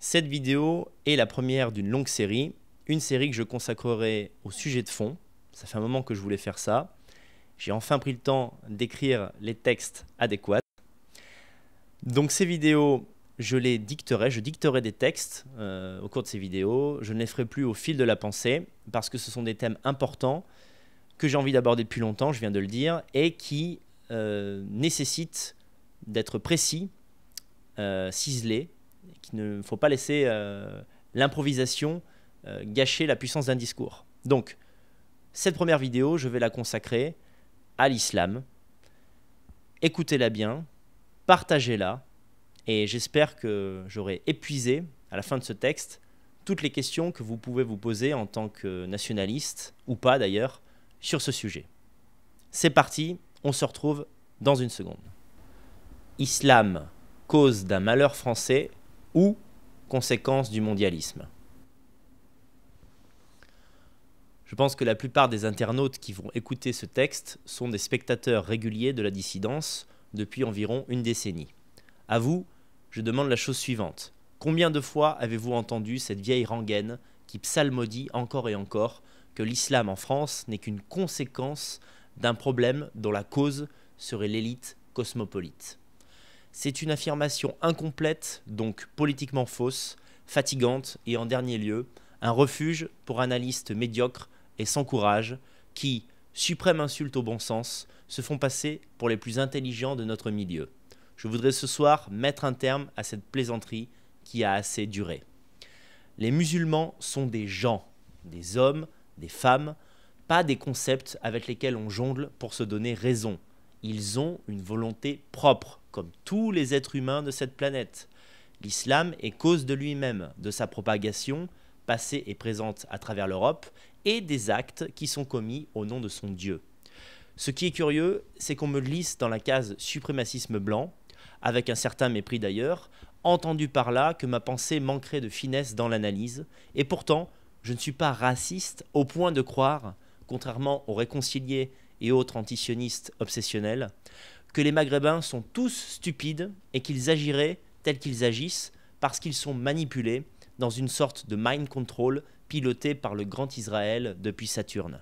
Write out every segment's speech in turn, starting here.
Cette vidéo est la première d'une longue série, une série que je consacrerai au sujet de fond. Ça fait un moment que je voulais faire ça. J'ai enfin pris le temps d'écrire les textes adéquats. Donc ces vidéos, je les dicterai, je dicterai des textes euh, au cours de ces vidéos. Je ne les ferai plus au fil de la pensée parce que ce sont des thèmes importants que j'ai envie d'aborder depuis longtemps, je viens de le dire, et qui euh, nécessitent d'être précis, euh, ciselés, il ne faut pas laisser euh, l'improvisation euh, gâcher la puissance d'un discours. Donc, cette première vidéo, je vais la consacrer à l'islam. Écoutez-la bien, partagez-la, et j'espère que j'aurai épuisé, à la fin de ce texte, toutes les questions que vous pouvez vous poser en tant que nationaliste, ou pas d'ailleurs, sur ce sujet. C'est parti, on se retrouve dans une seconde. Islam, cause d'un malheur français, ou conséquence du mondialisme. Je pense que la plupart des internautes qui vont écouter ce texte sont des spectateurs réguliers de la dissidence depuis environ une décennie. À vous, je demande la chose suivante. Combien de fois avez-vous entendu cette vieille rengaine qui psalmodie encore et encore que l'islam en France n'est qu'une conséquence d'un problème dont la cause serait l'élite cosmopolite c'est une affirmation incomplète, donc politiquement fausse, fatigante et en dernier lieu, un refuge pour analystes médiocres et sans courage qui, suprême insulte au bon sens, se font passer pour les plus intelligents de notre milieu. Je voudrais ce soir mettre un terme à cette plaisanterie qui a assez duré. Les musulmans sont des gens, des hommes, des femmes, pas des concepts avec lesquels on jongle pour se donner raison. Ils ont une volonté propre, comme tous les êtres humains de cette planète. L'islam est cause de lui-même, de sa propagation, passée et présente à travers l'Europe, et des actes qui sont commis au nom de son Dieu. Ce qui est curieux, c'est qu'on me lisse dans la case suprémacisme blanc, avec un certain mépris d'ailleurs, entendu par là que ma pensée manquerait de finesse dans l'analyse, et pourtant, je ne suis pas raciste au point de croire, contrairement aux réconciliés et autres antisionistes obsessionnels, que les Maghrébins sont tous stupides et qu'ils agiraient tels qu'ils agissent parce qu'ils sont manipulés dans une sorte de mind control piloté par le grand Israël depuis Saturne.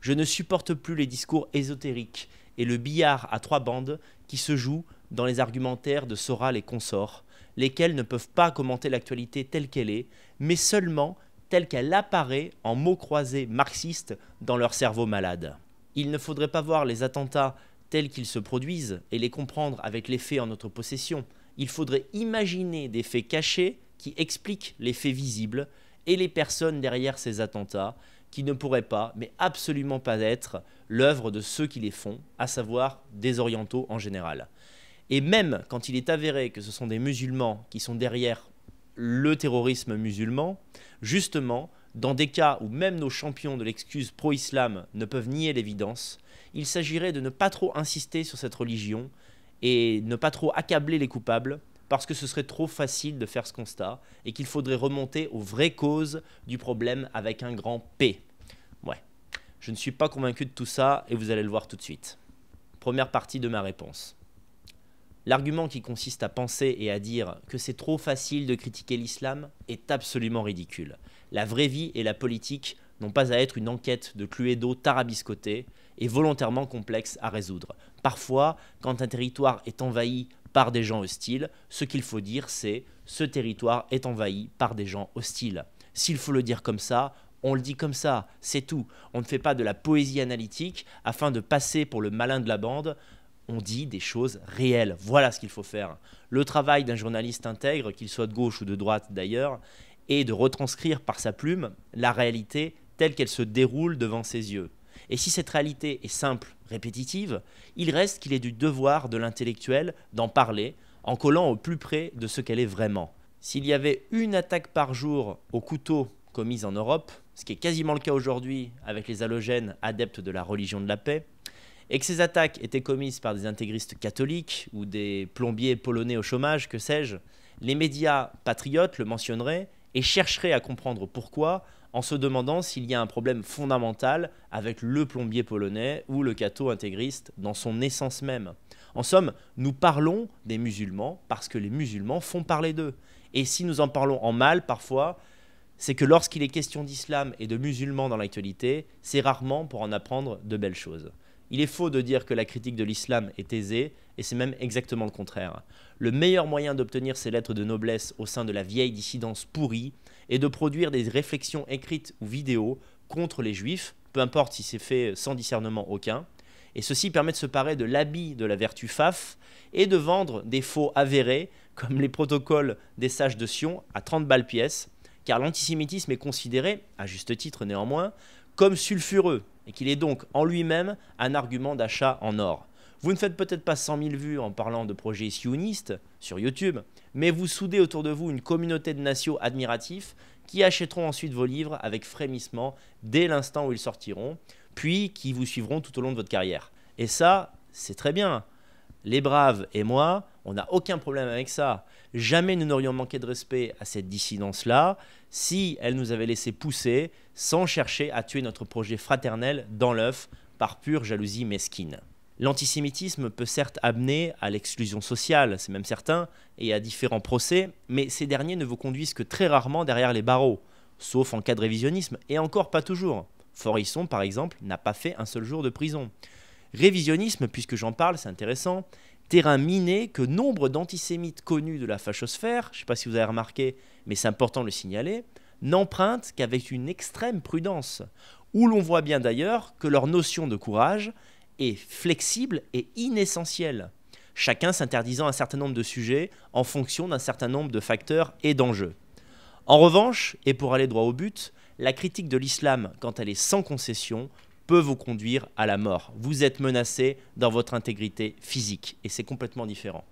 Je ne supporte plus les discours ésotériques et le billard à trois bandes qui se joue dans les argumentaires de Soral et consorts, lesquels ne peuvent pas commenter l'actualité telle qu'elle est, mais seulement telle qu'elle apparaît en mots croisés marxistes dans leur cerveau malade. Il ne faudrait pas voir les attentats tels qu'ils se produisent et les comprendre avec les faits en notre possession, il faudrait imaginer des faits cachés qui expliquent les faits visibles et les personnes derrière ces attentats qui ne pourraient pas, mais absolument pas être, l'œuvre de ceux qui les font, à savoir des orientaux en général. Et même quand il est avéré que ce sont des musulmans qui sont derrière le terrorisme musulman, justement, dans des cas où même nos champions de l'excuse pro-islam ne peuvent nier l'évidence, il s'agirait de ne pas trop insister sur cette religion et ne pas trop accabler les coupables parce que ce serait trop facile de faire ce constat et qu'il faudrait remonter aux vraies causes du problème avec un grand P. Ouais, je ne suis pas convaincu de tout ça et vous allez le voir tout de suite. Première partie de ma réponse. L'argument qui consiste à penser et à dire que c'est trop facile de critiquer l'islam est absolument ridicule. La vraie vie et la politique n'ont pas à être une enquête de Cluedo tarabiscotée est volontairement complexe à résoudre. Parfois, quand un territoire est envahi par des gens hostiles, ce qu'il faut dire c'est ce territoire est envahi par des gens hostiles. S'il faut le dire comme ça, on le dit comme ça, c'est tout. On ne fait pas de la poésie analytique afin de passer pour le malin de la bande. On dit des choses réelles. Voilà ce qu'il faut faire. Le travail d'un journaliste intègre, qu'il soit de gauche ou de droite d'ailleurs, est de retranscrire par sa plume la réalité telle qu'elle se déroule devant ses yeux. Et si cette réalité est simple, répétitive, il reste qu'il est du devoir de l'intellectuel d'en parler en collant au plus près de ce qu'elle est vraiment. S'il y avait une attaque par jour au couteau commise en Europe, ce qui est quasiment le cas aujourd'hui avec les halogènes adeptes de la religion de la paix, et que ces attaques étaient commises par des intégristes catholiques ou des plombiers polonais au chômage, que sais-je, les médias patriotes le mentionneraient et chercheraient à comprendre pourquoi en se demandant s'il y a un problème fondamental avec le plombier polonais ou le catho intégriste dans son essence même. En somme, nous parlons des musulmans parce que les musulmans font parler d'eux. Et si nous en parlons en mal parfois, c'est que lorsqu'il est question d'islam et de musulmans dans l'actualité, c'est rarement pour en apprendre de belles choses. Il est faux de dire que la critique de l'islam est aisée, et c'est même exactement le contraire. Le meilleur moyen d'obtenir ces lettres de noblesse au sein de la vieille dissidence pourrie et de produire des réflexions écrites ou vidéos contre les juifs, peu importe si c'est fait sans discernement aucun. Et ceci permet de se parer de l'habit de la vertu faf et de vendre des faux avérés comme les protocoles des sages de Sion à 30 balles pièces, car l'antisémitisme est considéré, à juste titre néanmoins, comme sulfureux et qu'il est donc en lui-même un argument d'achat en or. Vous ne faites peut-être pas 100 000 vues en parlant de projets sionistes sur YouTube, mais vous soudez autour de vous une communauté de nations admiratifs qui achèteront ensuite vos livres avec frémissement dès l'instant où ils sortiront, puis qui vous suivront tout au long de votre carrière. Et ça, c'est très bien. Les braves et moi, on n'a aucun problème avec ça. Jamais nous n'aurions manqué de respect à cette dissidence-là si elle nous avait laissé pousser sans chercher à tuer notre projet fraternel dans l'œuf par pure jalousie mesquine. L'antisémitisme peut certes amener à l'exclusion sociale, c'est même certain, et à différents procès, mais ces derniers ne vous conduisent que très rarement derrière les barreaux, sauf en cas de révisionnisme, et encore pas toujours. Forisson, par exemple, n'a pas fait un seul jour de prison. Révisionnisme, puisque j'en parle, c'est intéressant, terrain miné que nombre d'antisémites connus de la fachosphère, je ne sais pas si vous avez remarqué, mais c'est important de le signaler, n'empruntent qu'avec une extrême prudence, où l'on voit bien d'ailleurs que leur notion de courage est flexible et inessentiel, chacun s'interdisant un certain nombre de sujets en fonction d'un certain nombre de facteurs et d'enjeux. En revanche, et pour aller droit au but, la critique de l'islam, quand elle est sans concession, peut vous conduire à la mort. Vous êtes menacé dans votre intégrité physique, et c'est complètement différent.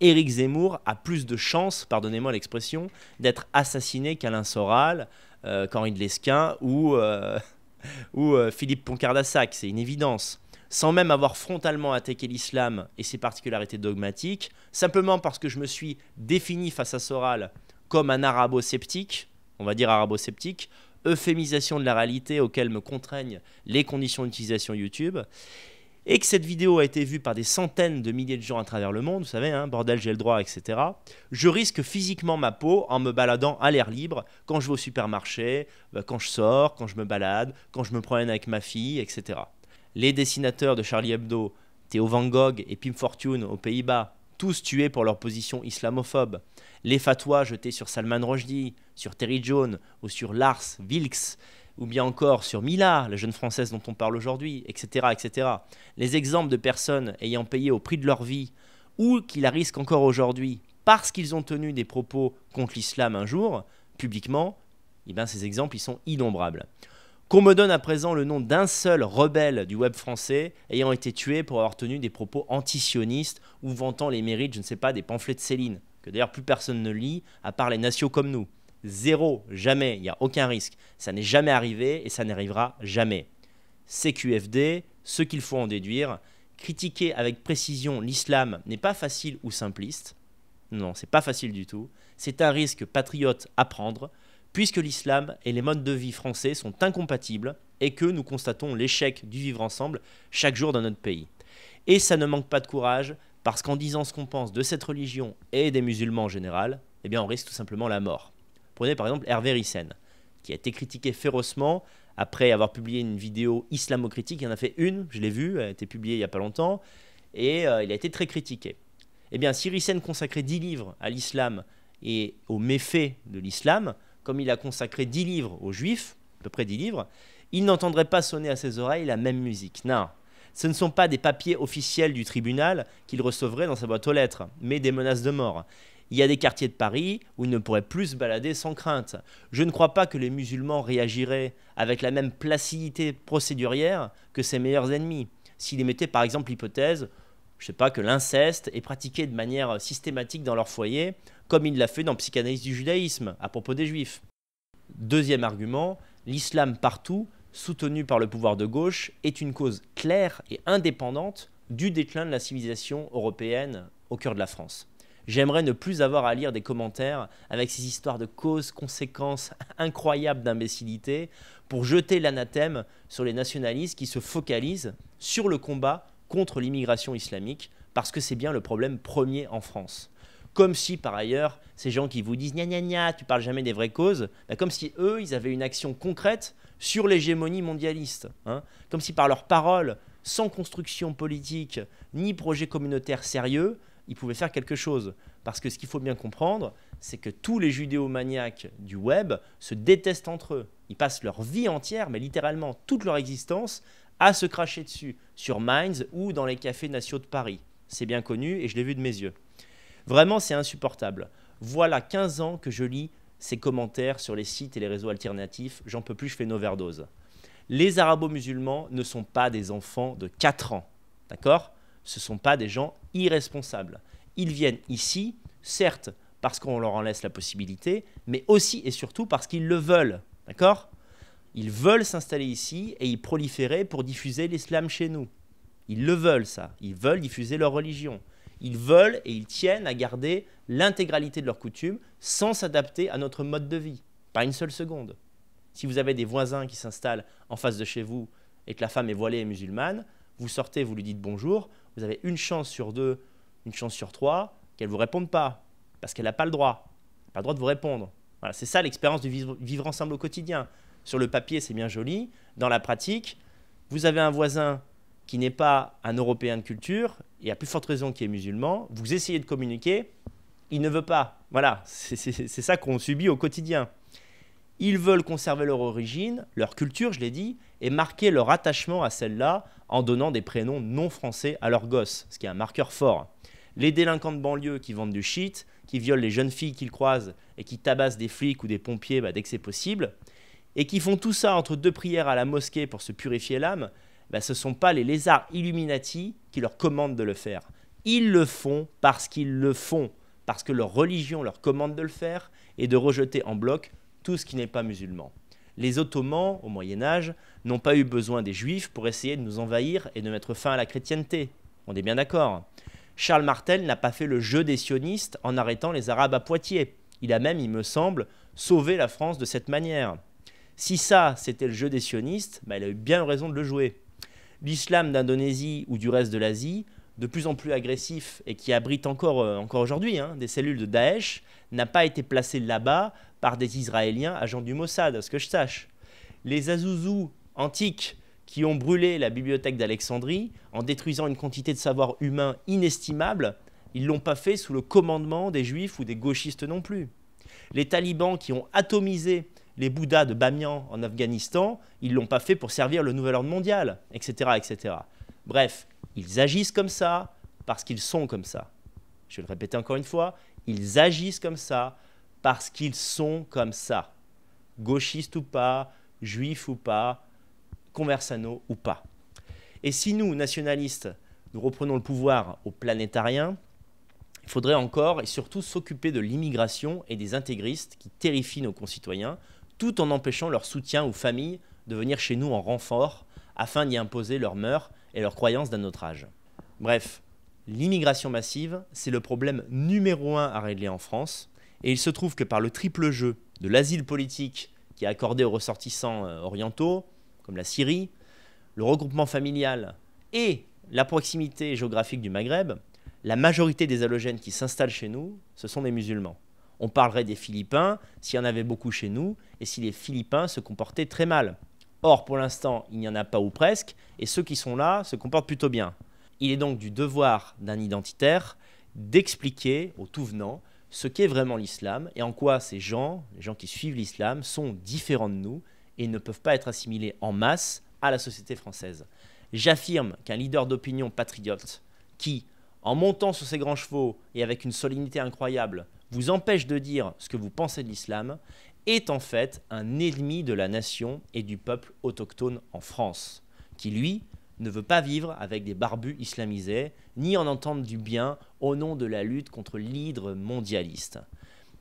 Éric Zemmour a plus de chances, pardonnez-moi l'expression, d'être assassiné qu'Alain Soral, euh, qu'Henri de Lesquin ou, euh, euh, Philippe Poncardassac, c'est une évidence sans même avoir frontalement attaqué l'islam et ses particularités dogmatiques, simplement parce que je me suis défini face à Soral comme un arabo-sceptique, on va dire arabo-sceptique, euphémisation de la réalité auquel me contraignent les conditions d'utilisation YouTube, et que cette vidéo a été vue par des centaines de milliers de gens à travers le monde, vous savez, hein, bordel, j'ai le droit, etc., je risque physiquement ma peau en me baladant à l'air libre, quand je vais au supermarché, bah, quand je sors, quand je me balade, quand je me promène avec ma fille, etc les dessinateurs de Charlie Hebdo, Théo Van Gogh et Pim Fortune aux Pays-Bas, tous tués pour leur position islamophobe, les fatwas jetés sur Salman Rushdie, sur Terry Jones ou sur Lars Vilks, ou bien encore sur Mila, la jeune française dont on parle aujourd'hui, etc., etc. Les exemples de personnes ayant payé au prix de leur vie ou qui la risquent encore aujourd'hui parce qu'ils ont tenu des propos contre l'islam un jour, publiquement, eh bien ces exemples ils sont innombrables. Qu'on me donne à présent le nom d'un seul rebelle du web français ayant été tué pour avoir tenu des propos antisionistes ou vantant les mérites, je ne sais pas, des pamphlets de Céline, que d'ailleurs plus personne ne lit, à part les nationaux comme nous. Zéro, jamais, il n'y a aucun risque. Ça n'est jamais arrivé et ça n'arrivera jamais. CQFD, ce qu'il faut en déduire, critiquer avec précision l'islam n'est pas facile ou simpliste. Non, c'est pas facile du tout. C'est un risque patriote à prendre puisque l'islam et les modes de vie français sont incompatibles et que nous constatons l'échec du vivre ensemble chaque jour dans notre pays. Et ça ne manque pas de courage, parce qu'en disant ce qu'on pense de cette religion et des musulmans en général, eh bien on risque tout simplement la mort. Prenez par exemple Hervé Ryssen, qui a été critiqué férocement après avoir publié une vidéo islamocritique, critique Il en a fait une, je l'ai vue, elle a été publiée il n'y a pas longtemps, et euh, il a été très critiqué. Eh bien, si Ryssen consacrait 10 livres à l'islam et aux méfaits de l'islam, comme il a consacré dix livres aux Juifs, à peu près dix livres, il n'entendrait pas sonner à ses oreilles la même musique. Non, ce ne sont pas des papiers officiels du tribunal qu'il recevrait dans sa boîte aux lettres, mais des menaces de mort. Il y a des quartiers de Paris où il ne pourrait plus se balader sans crainte. Je ne crois pas que les musulmans réagiraient avec la même placidité procédurière que ses meilleurs ennemis. S'il émettait par exemple l'hypothèse je sais pas, que l'inceste est pratiqué de manière systématique dans leur foyer, comme il l'a fait dans Psychanalyse du judaïsme, à propos des juifs. Deuxième argument, l'islam partout, soutenu par le pouvoir de gauche, est une cause claire et indépendante du déclin de la civilisation européenne au cœur de la France. J'aimerais ne plus avoir à lire des commentaires avec ces histoires de causes, conséquences incroyables d'imbécilité pour jeter l'anathème sur les nationalistes qui se focalisent sur le combat contre l'immigration islamique, parce que c'est bien le problème premier en France. Comme si, par ailleurs, ces gens qui vous disent gna gna gna, tu parles jamais des vraies causes, bah, comme si eux, ils avaient une action concrète sur l'hégémonie mondialiste. Hein. Comme si par leurs paroles, sans construction politique ni projet communautaire sérieux, ils pouvaient faire quelque chose. Parce que ce qu'il faut bien comprendre, c'est que tous les judéo-maniaques du web se détestent entre eux. Ils passent leur vie entière, mais littéralement toute leur existence, à se cracher dessus sur Minds ou dans les cafés nationaux de Paris. C'est bien connu et je l'ai vu de mes yeux. Vraiment, c'est insupportable. Voilà 15 ans que je lis ces commentaires sur les sites et les réseaux alternatifs. J'en peux plus, je fais une overdose. Les arabo-musulmans ne sont pas des enfants de 4 ans. D'accord Ce ne sont pas des gens irresponsables. Ils viennent ici, certes, parce qu'on leur en laisse la possibilité, mais aussi et surtout parce qu'ils le veulent. D'accord ils veulent s'installer ici et y proliférer pour diffuser l'islam chez nous. Ils le veulent, ça. Ils veulent diffuser leur religion. Ils veulent et ils tiennent à garder l'intégralité de leurs coutumes sans s'adapter à notre mode de vie. Pas une seule seconde. Si vous avez des voisins qui s'installent en face de chez vous et que la femme est voilée et musulmane, vous sortez, vous lui dites bonjour, vous avez une chance sur deux, une chance sur trois qu'elle ne vous réponde pas, parce qu'elle n'a pas le droit. pas le droit de vous répondre. Voilà, c'est ça l'expérience de vivre ensemble au quotidien. Sur le papier, c'est bien joli. Dans la pratique, vous avez un voisin qui n'est pas un Européen de culture, et à plus forte raison qui est musulman, vous essayez de communiquer, il ne veut pas. Voilà, c'est ça qu'on subit au quotidien. Ils veulent conserver leur origine, leur culture, je l'ai dit, et marquer leur attachement à celle-là en donnant des prénoms non français à leurs gosses, ce qui est un marqueur fort. Les délinquants de banlieue qui vendent du shit, qui violent les jeunes filles qu'ils croisent et qui tabassent des flics ou des pompiers bah, dès que c'est possible, et qui font tout ça entre deux prières à la mosquée pour se purifier l'âme, bah, ce ne sont pas les lézards Illuminati qui leur commandent de le faire. Ils le font parce qu'ils le font, parce que leur religion leur commande de le faire et de rejeter en bloc tout ce qui n'est pas musulman. Les Ottomans, au Moyen Âge, n'ont pas eu besoin des Juifs pour essayer de nous envahir et de mettre fin à la chrétienté. On est bien d'accord. Charles Martel n'a pas fait le jeu des sionistes en arrêtant les Arabes à Poitiers. Il a même, il me semble, sauvé la France de cette manière. Si ça, c'était le jeu des sionistes, bah, il a eu bien raison de le jouer. L'islam d'Indonésie ou du reste de l'Asie, de plus en plus agressif et qui abrite encore, euh, encore aujourd'hui hein, des cellules de Daesh, n'a pas été placé là-bas par des Israéliens agents du Mossad, à ce que je sache. Les Azouzous antiques qui ont brûlé la bibliothèque d'Alexandrie en détruisant une quantité de savoir humain inestimable, ils ne l'ont pas fait sous le commandement des juifs ou des gauchistes non plus. Les talibans qui ont atomisé les Bouddhas de Bamiyan en Afghanistan, ils ne l'ont pas fait pour servir le nouvel ordre mondial, etc., etc. Bref, ils agissent comme ça parce qu'ils sont comme ça. Je vais le répéter encore une fois, ils agissent comme ça parce qu'ils sont comme ça. Gauchistes ou pas, juifs ou pas, conversano ou pas. Et si nous, nationalistes, nous reprenons le pouvoir aux planétariens, il faudrait encore et surtout s'occuper de l'immigration et des intégristes qui terrifient nos concitoyens tout en empêchant leur soutien ou famille de venir chez nous en renfort afin d'y imposer leurs mœurs et leurs croyances d'un autre âge. Bref, l'immigration massive, c'est le problème numéro un à régler en France, et il se trouve que par le triple jeu de l'asile politique qui est accordé aux ressortissants euh, orientaux, comme la Syrie, le regroupement familial et la proximité géographique du Maghreb, la majorité des halogènes qui s'installent chez nous, ce sont des musulmans on parlerait des Philippins s'il y en avait beaucoup chez nous et si les Philippins se comportaient très mal. Or, pour l'instant, il n'y en a pas ou presque, et ceux qui sont là se comportent plutôt bien. Il est donc du devoir d'un identitaire d'expliquer au tout venant ce qu'est vraiment l'islam et en quoi ces gens, les gens qui suivent l'islam, sont différents de nous et ne peuvent pas être assimilés en masse à la société française. J'affirme qu'un leader d'opinion patriote qui, en montant sur ses grands chevaux et avec une solennité incroyable, vous empêche de dire ce que vous pensez de l'islam, est en fait un ennemi de la nation et du peuple autochtone en France, qui lui ne veut pas vivre avec des barbus islamisés, ni en entendre du bien au nom de la lutte contre l'hydre mondialiste.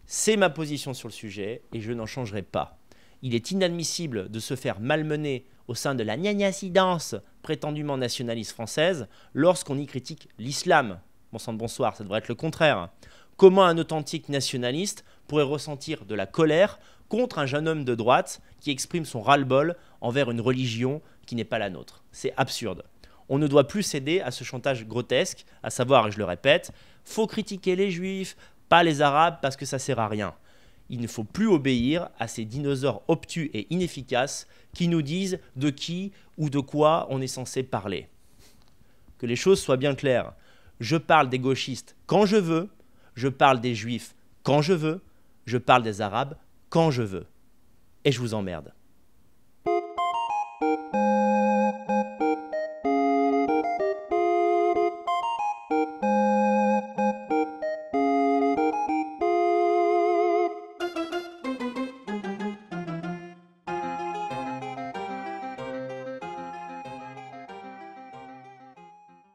C'est ma position sur le sujet et je n'en changerai pas. Il est inadmissible de se faire malmener au sein de la gnagnacidence prétendument nationaliste française lorsqu'on y critique l'islam. Bon sang de bonsoir, ça devrait être le contraire. Comment un authentique nationaliste pourrait ressentir de la colère contre un jeune homme de droite qui exprime son ras-le-bol envers une religion qui n'est pas la nôtre C'est absurde. On ne doit plus céder à ce chantage grotesque, à savoir, et je le répète, faut critiquer les juifs, pas les arabes parce que ça sert à rien. Il ne faut plus obéir à ces dinosaures obtus et inefficaces qui nous disent de qui ou de quoi on est censé parler. Que les choses soient bien claires. Je parle des gauchistes quand je veux, je parle des juifs quand je veux, je parle des arabes quand je veux. Et je vous emmerde.